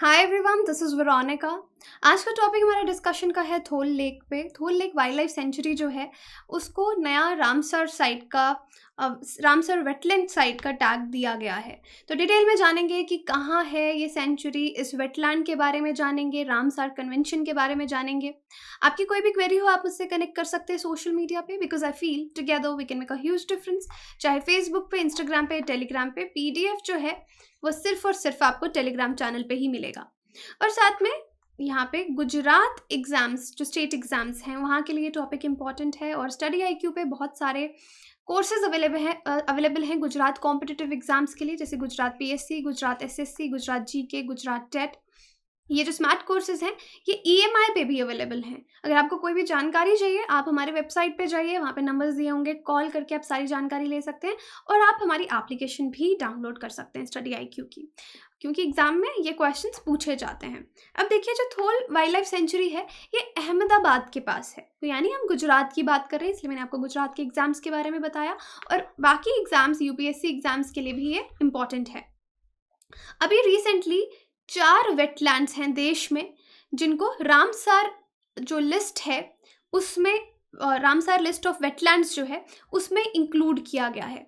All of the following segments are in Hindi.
Hi everyone, this is Veronica. आज का टॉपिक हमारा डिस्कशन का है थोल लेक पे Thol lake wildlife sanctuary जो है उसको नया रामसर साइट का रामसर वेटलैंड साइट का टैग दिया गया है तो डिटेल में जानेंगे कि कहाँ है ये सेंचुरी इस वेटलैंड के बारे में जानेंगे रामसर कन्वेंशन के बारे में जानेंगे आपकी कोई भी क्वेरी हो आप मुझसे कनेक्ट कर सकते हैं सोशल मीडिया पे because I feel together we can make a huge difference चाहे फेसबुक पे इंस्टाग्राम पे टेलीग्राम पे पीडीएफ जो है वो सिर्फ और सिर्फ आपको टेलीग्राम चैनल पे ही मिलेगा और साथ में यहाँ पे गुजरात एग्ज़ाम्स जो स्टेट एग्ज़ाम्स हैं वहाँ के लिए टॉपिक इम्पॉर्टेंट है और स्टडी आई क्यू पे बहुत सारे कोर्सेज अवेलेबल हैं अवेलेबल हैं गुजरात कॉम्पिटिटिव एग्ज़ाम्स के लिए जैसे Gujarat PSC Gujarat SSC Gujarat GK Gujarat TET e ये जो स्मार्ट कोर्सेज हैं ये ईएमआई e पे भी अवेलेबल हैं अगर आपको कोई भी जानकारी चाहिए आप हमारे वेबसाइट पे जाइए वहाँ पे नंबर्स दिए होंगे कॉल करके आप सारी जानकारी ले सकते हैं और आप हमारी एप्लीकेशन भी डाउनलोड कर सकते हैं स्टडी आई की क्योंकि एग्ज़ाम में ये क्वेश्चन पूछे जाते हैं अब देखिए जो थोल वाइल्ड लाइफ सेंचुरी है ये अहमदाबाद के पास है तो यानी हम गुजरात की बात कर रहे हैं इसलिए मैंने आपको गुजरात के एग्ज़ाम्स के बारे में बताया और बाकी एग्ज़ाम्स यूपीएससी एग्ज़ाम्स के लिए भी ये इम्पॉर्टेंट है अभी रिसेंटली चार वेटलैंड्स हैं देश में जिनको रामसार जो लिस्ट है उसमें रामसार लिस्ट ऑफ वेटलैंड्स जो है उसमें इंक्लूड किया गया है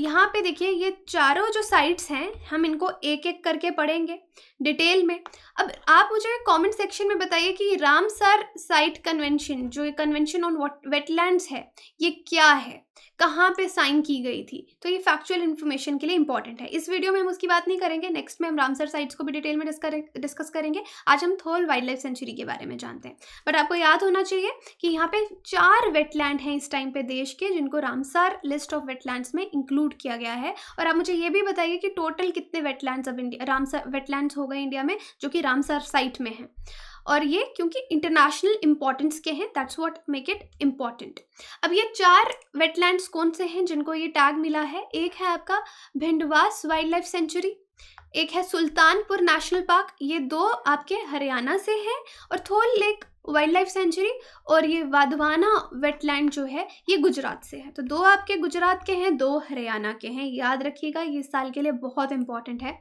यहाँ पे देखिए ये चारों जो साइट्स हैं हम इनको एक एक करके पढ़ेंगे डिटेल में अब आप मुझे कमेंट सेक्शन में बताइए कि रामसर साइट कन्वेंशन जो ये कन्वेंशन ऑन वेटलैंड्स है ये क्या है कहाँ पे साइन की गई थी तो ये फैक्चुअल इन्फॉर्मेशन के लिए इंपॉर्टेंट है इस वीडियो में हम उसकी बात नहीं करेंगे नेक्स्ट में हम रामसर साइट्स को भी डिटेल में डिस्कस करेंगे आज हम थोल वाइल्ड लाइफ सेंचुरी के बारे में जानते हैं बट आपको याद होना चाहिए कि यहाँ पे चार वेटलैंड हैं इस टाइम पे देश के जिनको रामसार लिस्ट ऑफ वेटलैंड्स में इंक्लूड किया गया है और आप मुझे ये भी बताइए कि टोटल कितने वेटलैंड्स अब इंडिया रामसर वेटलैंड्स हो गए इंडिया में जो कि रामसर साइट में हैं और ये क्योंकि इंटरनेशनल इंपॉर्टेंस के हैं that's what make it important अब ये चार वेटलैंड्स कौन से हैं जिनको ये टैग मिला है एक है आपका भिंडवास वाइल्ड लाइफ सेंचुरी एक है सुल्तानपुर नेशनल पार्क ये दो आपके हरियाणा से हैं और Thol lake wildlife sanctuary और ये वाधवाना वेटलैंड जो है ये गुजरात से है तो दो आपके गुजरात के हैं दो हरियाणा के हैं याद रखिएगा ये साल के लिए बहुत इंपॉर्टेंट है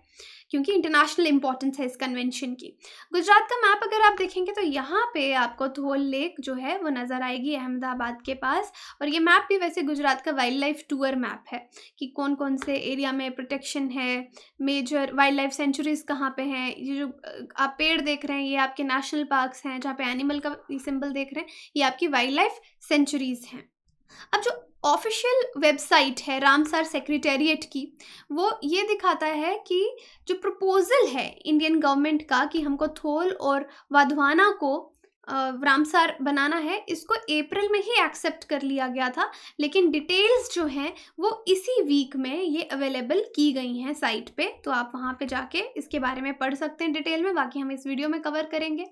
क्योंकि इंटरनेशनल इंपॉर्टेंस है इस कन्वेंशन की गुजरात का मैप अगर आप देखेंगे तो यहाँ पे आपको धोल लेक जो है वो नज़र आएगी अहमदाबाद के पास और ये मैप भी वैसे गुजरात का वाइल्ड लाइफ टूर मैप है कि कौन कौन से एरिया में प्रोटेक्शन है मेजर वाइल्ड लाइफ सेंचुरीज़ कहाँ पे हैं ये जो आप पेड़ देख रहे हैं ये आपके नेशनल पार्क्स हैं जहाँ पे एनिमल का सिंबल देख रहे हैं ये आपकी वाइल्ड लाइफ सेंचुरीज़ हैं अब जो ऑफिशियल वेबसाइट है रामसार सेक्रेटेरिएट की वो ये दिखाता है कि जो प्रपोज़ल है इंडियन गवर्नमेंट का कि हमको थोल और वाधवाना को रामसार बनाना है इसको अप्रैल में ही एक्सेप्ट कर लिया गया था लेकिन डिटेल्स जो हैं वो इसी वीक में ये अवेलेबल की गई हैं साइट पे तो आप वहाँ पे जाके इसके बारे में पढ़ सकते हैं डिटेल में बाकी हम इस वीडियो में कवर करेंगे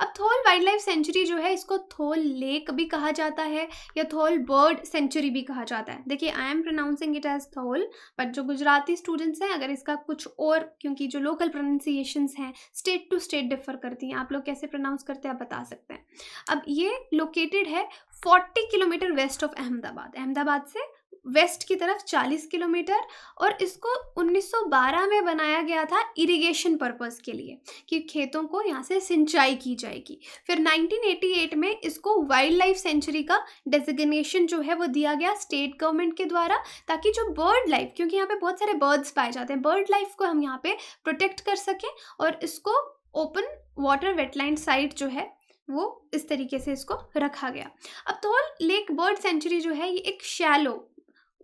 अब थोल वाइल्ड लाइफ सेंचुरी जो है इसको थोल लेक भी कहा जाता है या थोल बर्ड सेंचुरी भी कहा जाता है देखिए I am pronouncing it as Thol but जो गुजराती स्टूडेंट्स हैं अगर इसका कुछ और क्योंकि जो लोकल प्रोनाउंसिएशन हैं स्टेट टू स्टेट डिफर करती हैं आप लोग कैसे प्रोनाउंस करते हैं आप बता सकते सकते हैं अब ये लोकेटेड है 40 kilometre west of Ahmedabad Ahmedabad से वेस्ट की तरफ 40 किलोमीटर और इसको 1912 में बनाया गया था इरिगेशन पर्पज़ के लिए कि खेतों को यहाँ से सिंचाई की जाएगी फिर 1988 में इसको वाइल्ड लाइफ सेंचुरी का डेजिग्नेशन जो है वो दिया गया स्टेट गवर्नमेंट के द्वारा ताकि जो बर्ड लाइफ क्योंकि यहाँ पे बहुत सारे बर्ड्स पाए जाते हैं बर्ड लाइफ को हम यहाँ पे प्रोटेक्ट कर सकें और इसको ओपन वाटर वेटलैंड साइट जो है वो इस तरीके से इसको रखा गया अब तो लेक बर्ड सेंचुरी जो है ये एक शैलो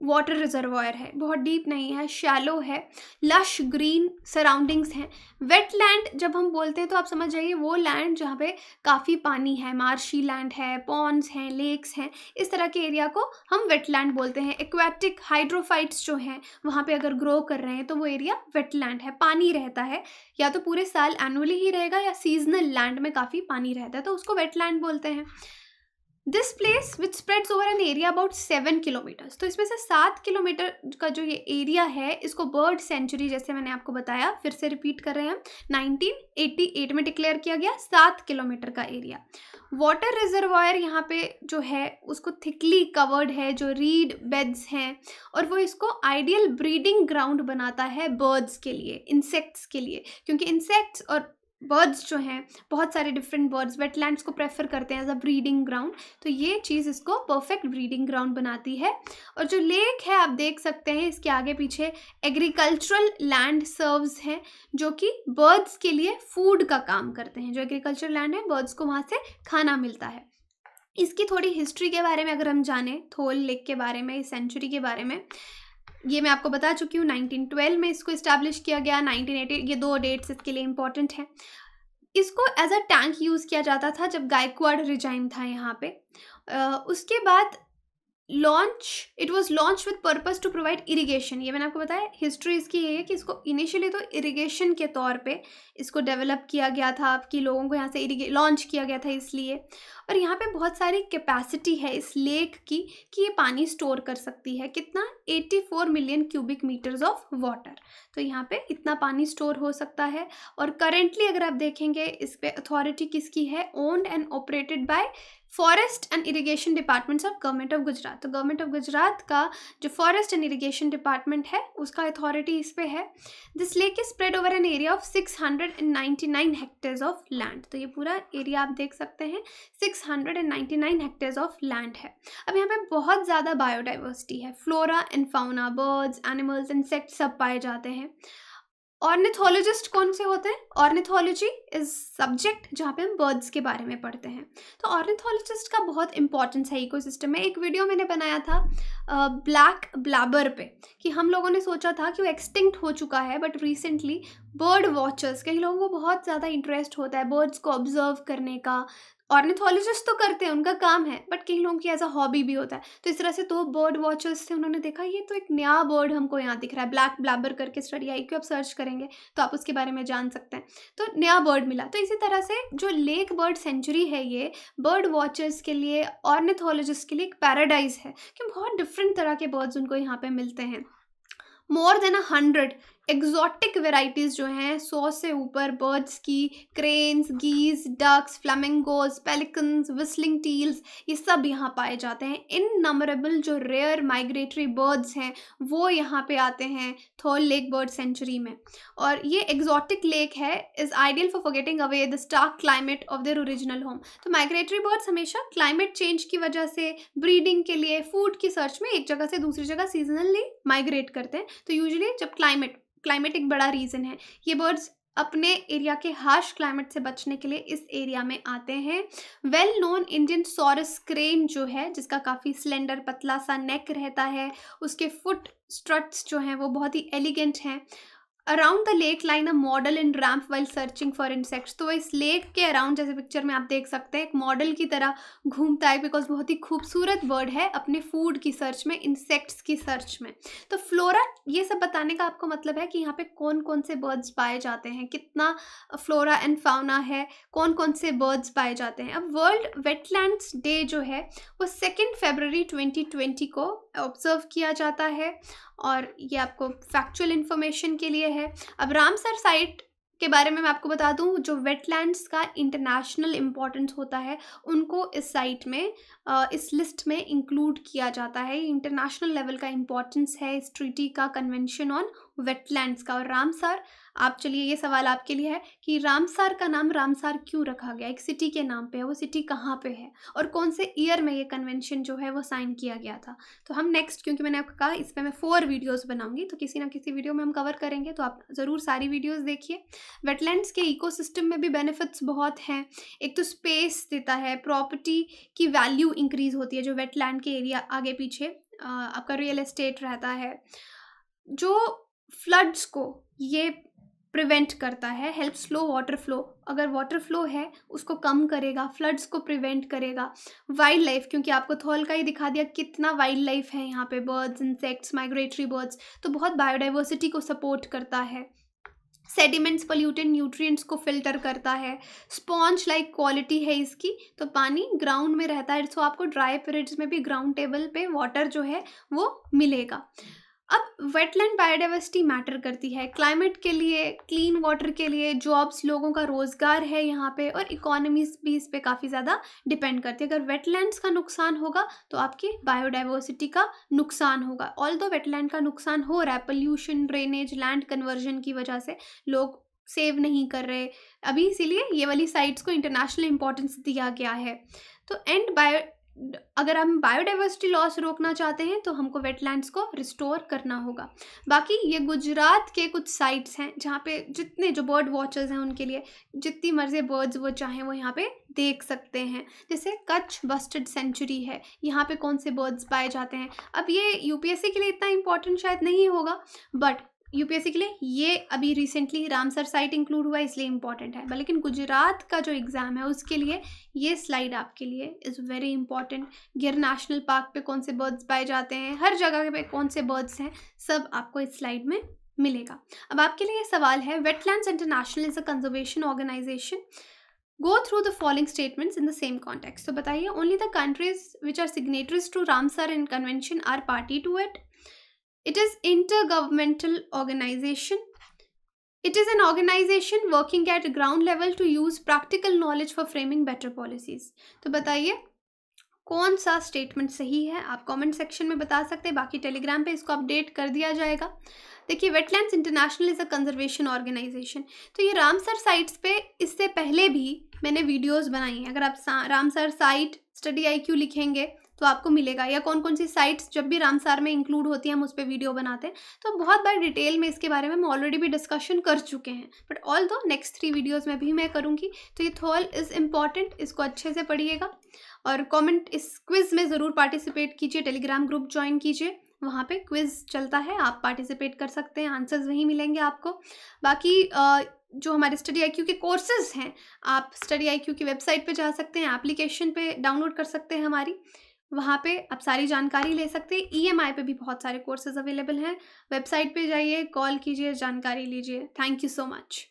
वाटर रिजर्वायर है बहुत डीप नहीं है शैलो है लश ग्रीन सराउंडिंग्स हैं वेट लैंड जब हम बोलते हैं तो आप समझ जाइए वो लैंड जहाँ पे काफ़ी पानी है मार्शी लैंड है पॉन्स हैं लेक्स हैं इस तरह के एरिया को हम वेट लैंड बोलते हैं एक्वेटिक हाइड्रोफाइट्स जो हैं वहाँ पे अगर ग्रो कर रहे हैं तो वो एरिया वेट लैंड है पानी रहता है या तो पूरे साल एनुअली ही रहेगा या सीजनल लैंड में काफ़ी पानी रहता है तो उसको वेट लैंड बोलते हैं this place which spreads over an area about seven kilometres तो इसमें से सात किलोमीटर का जो ये एरिया है इसको बर्ड सेंचुरी जैसे मैंने आपको बताया फिर से रिपीट कर रहे हैं 1988 में डिक्लेयर किया गया सात किलोमीटर का एरिया वाटर रिजर्वायर यहाँ पे जो है उसको थिकली कवर्ड है जो रीड बेड्स हैं और वो इसको आइडियल ब्रीडिंग ग्राउंड बनाता है बर्ड्स के लिए इंसेक्ट्स के लिए क्योंकि इंसेक्ट्स और बर्ड्स जो हैं बहुत सारे डिफरेंट बर्ड्स वेटलैंड्स को प्रेफर करते हैं एज अ ब्रीडिंग ग्राउंड तो ये चीज़ इसको परफेक्ट ब्रीडिंग ग्राउंड बनाती है और जो लेक है आप देख सकते हैं इसके आगे पीछे एग्रीकल्चरल लैंड सर्व्स हैं जो कि बर्ड्स के लिए फूड का काम करते हैं जो एग्रीकल्चरल लैंड है बर्ड्स को वहाँ से खाना मिलता है इसकी थोड़ी हिस्ट्री के बारे में अगर हम जाने थोल लेक के बारे में इस सेंचुरी के बारे में ये मैं आपको बता चुकी हूँ 1912 में इसको इस्टेब्लिश किया गया 1980 ये दो डेट्स इसके लिए इम्पॉर्टेंट हैं इसको एज अ टैंक यूज़ किया जाता था जब गायकवाड़ रिजाइम था यहाँ पे आ, उसके बाद launch it was launch with purpose to provide irrigation ये मैंने आपको बताया हिस्ट्री इसकी ये है कि इसको इनिशियली तो इरीगेशन के तौर पे इसको डेवलप किया गया था आपकी लोगों को यहाँ से इरीगे लॉन्च किया गया था इसलिए और यहाँ पे बहुत सारी कैपेसिटी है इस लेक की कि ये पानी स्टोर कर सकती है कितना 84 million cubic metres of water तो यहाँ पे इतना पानी स्टोर हो सकता है और करेंटली अगर आप देखेंगे इस पर अथॉरिटी किसकी है owned and operated by forest and irrigation departments of government of Gujarat तो गवर्नमेंट ऑफ गुजरात का जो फॉरेस्ट एंड इरीगेशन डिपार्टमेंट है उसका अथॉरिटी इस पर है this lake is spread over an area of six hundred and ninety nine hectares of land तो ये पूरा एरिया आप देख सकते हैं six hundred and ninety nine hectares of land है अब यहाँ पे बहुत ज़्यादा बायोडाइवर्सिटी है flora and fauna birds animals insect सब पाए जाते हैं ऑर्निथोलॉजिस्ट कौन से होते हैं ऑर्निथोलॉजी इज सब्जेक्ट जहाँ पे हम बर्ड्स के बारे में पढ़ते हैं तो ऑर्निथोलॉजिस्ट का बहुत इंपॉर्टेंस है इकोसिस्टम में एक वीडियो मैंने बनाया था ब्लैक ब्लैबर पे कि हम लोगों ने सोचा था कि वो एक्सटिंक्ट हो चुका है बट रिसेंटली बर्ड वॉचर्स कई लोगों को बहुत ज़्यादा इंटरेस्ट होता है बर्ड्स को ऑब्जर्व करने का ऑर्निथोलॉजिस्ट तो करते हैं उनका काम है बट कई लोगों की एज अ हॉबी भी होता है तो इस तरह से दो बर्ड वॉचर्स थे उन्होंने देखा ये तो एक नया बर्ड हमको यहाँ दिख रहा है ब्लैक ब्लैबर करके स्टडी आई क्यों आप सर्च करेंगे तो आप उसके बारे में जान सकते हैं तो नया बर्ड मिला तो इसी तरह से जो लेक बर्ड सेंचुरी है ये बर्ड वॉचर्स के लिए ऑर्निथोलॉजिस्ट के लिए एक पैराडाइज है क्योंकि बहुत डिफरेंट तरह के बर्ड्स उनको यहाँ पर मिलते हैं more than a hundred exotic varieties जो हैं सौ से ऊपर बर्ड्स की cranes geese ducks flamingos pelicans whistling teals ये सब यहाँ पाए जाते हैं इन नमरेबल जो रेयर माइग्रेटरी बर्ड्स हैं वो यहाँ पे आते हैं थोल लेक बर्ड सेंचुरी में और ये एग्जॉटिक लेक है is ideal for forgetting away the stark climate of their original home तो माइग्रेटरी बर्ड्स हमेशा क्लाइमेट चेंज की वजह से ब्रीडिंग के लिए फूड की सर्च में एक जगह से दूसरी जगह सीजनली माइग्रेट करते हैं तो यूजली जब क्लाइमेट क्लाइमेट एक बड़ा रीज़न है ये बर्ड्स अपने एरिया के हार्श क्लाइमेट से बचने के लिए इस एरिया में आते हैं well known Indian sarus crane जो है जिसका काफ़ी स्लेंडर पतला सा नेक रहता है उसके फुट स्ट्रट्स जो हैं वो बहुत ही एलिगेंट हैं around the lake like a model in ramp while searching for insects तो इस लेक के अराउंड जैसे पिक्चर में आप देख सकते हैं एक मॉडल की तरह घूमता है बिकॉज बहुत ही खूबसूरत वर्ड है अपने फूड की सर्च में इंसेक्ट्स की सर्च में तो फ्लोरा ये सब बताने का आपको मतलब है कि यहाँ पे कौन कौन से बर्ड्स पाए जाते हैं कितना फ्लोरा एंड फाउना है कौन कौन से बर्ड्स पाए जाते हैं अब वर्ल्ड वेटलैंड्स डे जो है वो सेकेंड फेबररी ट्वेंटी को ऑब्जर्व किया जाता है और ये आपको फैक्चुअल इन्फॉर्मेशन के लिए है अब रामसर साइट के बारे में मैं आपको बता दूं जो वेटलैंड्स का इंटरनेशनल इम्पोर्टेंस होता है उनको इस साइट में इस लिस्ट में इंक्लूड किया जाता है इंटरनेशनल लेवल का इंपॉर्टेंस है इस ट्रीटी का कन्वेंशन ऑन वेटलैंड्स का और रामसार आप चलिए ये सवाल आपके लिए है कि रामसार का नाम रामसार क्यों रखा गया एक सिटी के नाम पे है वो सिटी कहाँ पे है और कौन से ईयर में ये कन्वेंशन जो है वो साइन किया गया था तो हम नेक्स्ट क्योंकि मैंने आपको कहा इस पर मैं फोर वीडियोज़ बनाऊंगी तो किसी ना किसी वीडियो में हम कवर करेंगे तो आप ज़रूर सारी वीडियोज़ देखिए वेटलैंड्स के इको में भी बेनिफिट्स बहुत हैं एक तो स्पेस देता है प्रॉपर्टी की वैल्यू इंक्रीज़ होती है जो वेट लैंड के एरिया आगे पीछे आपका रियल एस्टेट रहता है जो फ्लड्स को ये प्रिवेंट करता है हेल्प स्लो वाटर फ्लो अगर वाटर फ्लो है उसको कम करेगा फ्लड्स को प्रिवेंट करेगा वाइल्ड लाइफ क्योंकि आपको थॉल का ही दिखा दिया कितना वाइल्ड लाइफ है यहाँ पे बर्ड्स इंसेक्ट्स माइग्रेटरी बर्ड्स तो बहुत बायोडाइवर्सिटी को सपोर्ट करता है सेडिमेंट्स पोल्यूटेड न्यूट्रिएंट्स को फिल्टर करता है स्पॉन्ज लाइक क्वालिटी है इसकी तो पानी ग्राउंड में रहता है सो तो आपको ड्राई पीरियड्स में भी ग्राउंड टेबल पे वाटर जो है वो मिलेगा वेटलैंड बायोडाइवर्सिटी मैटर करती है क्लाइमेट के लिए क्लीन वाटर के लिए जॉब्स लोगों का रोज़गार है यहाँ पे और इकोनॉमीज भी इस पर काफ़ी ज़्यादा डिपेंड करती है अगर वेटलैंड्स का नुकसान होगा तो आपकी बायोडाइवर्सिटी का नुकसान होगा ऑल दो वेटलैंड का नुकसान हो रहा है पोल्यूशन ड्रेनेज लैंड कन्वर्जन की वजह से लोग सेव नहीं कर रहे अभी इसीलिए ये वाली साइट्स को इंटरनेशनल इंपॉर्टेंस दिया गया है तो एंड बायो अगर हम बायोडाइवर्सिटी लॉस रोकना चाहते हैं तो हमको वेटलैंड्स को रिस्टोर करना होगा बाकी ये गुजरात के कुछ साइट्स हैं जहाँ पे जितने जो बर्ड वॉचर्स हैं उनके लिए जितनी मर्जी बर्ड्स वो चाहें वो यहाँ पे देख सकते हैं जैसे कच्छ बस्टेड सेंचुरी है यहाँ पे कौन से बर्ड्स पाए जाते हैं अब ये यूपीएससी के लिए इतना इंपॉर्टेंट शायद नहीं होगा बट यूपीएससी के लिए ये अभी रिसेंटली रामसर साइट इंक्लूड हुआ इसलिए इम्पॉर्टेंट है लेकिन गुजरात का जो एग्ज़ाम है उसके लिए ये स्लाइड आपके लिए is very important Gir national park पे कौन से बर्ड्स पाए जाते हैं हर जगह पे कौन से बर्ड्स हैं सब आपको इस स्लाइड में मिलेगा अब आपके लिए ये सवाल है wetland international is a conservation organisation go through the following statements in the same context तो बताइए only the countries which are signatories to Ramsar and convention are party to it It is intergovernmental organization. It is an organization working at ground level to use practical knowledge for framing better policies. तो बताइए कौन सा स्टेटमेंट सही है आप कमेंट सेक्शन में बता सकते हैं बाकी टेलीग्राम पे इसको अपडेट कर दिया जाएगा देखिए wetlands international is a conservation organisation तो ये रामसर साइट्स पे इससे पहले भी मैंने वीडियोस बनाई हैं अगर आप रामसर साइट स्टडी आई लिखेंगे तो आपको मिलेगा या कौन कौन सी साइट्स जब भी रामसार में इंक्लूड होती हैं हम उस पर वीडियो बनाते हैं तो बहुत बार डिटेल में इसके बारे में हम ऑलरेडी भी डिस्कशन कर चुके हैं but although next three videos में भी मैं करूँगी तो ये थॉल इज़ इम्पॉर्टेंट इसको अच्छे से पढ़िएगा और कमेंट इस क्विज़ में ज़रूर पार्टिसिपेट कीजिए टेलीग्राम ग्रुप ज्वाइन कीजिए वहाँ पे क्विज़ चलता है आप पार्टिसिपेट कर सकते हैं आंसर्स वहीं मिलेंगे आपको बाकी जो हमारे स्टडी आई के कोर्सेज हैं आप स्टडी आई की वेबसाइट पे जा सकते हैं एप्लीकेशन पे डाउनलोड कर सकते हैं हमारी वहाँ पे आप सारी जानकारी ले सकते हैं आई e पे भी बहुत सारे कोर्सेज अवेलेबल हैं वेबसाइट पे जाइए कॉल कीजिए जानकारी लीजिए थैंक यू सो मच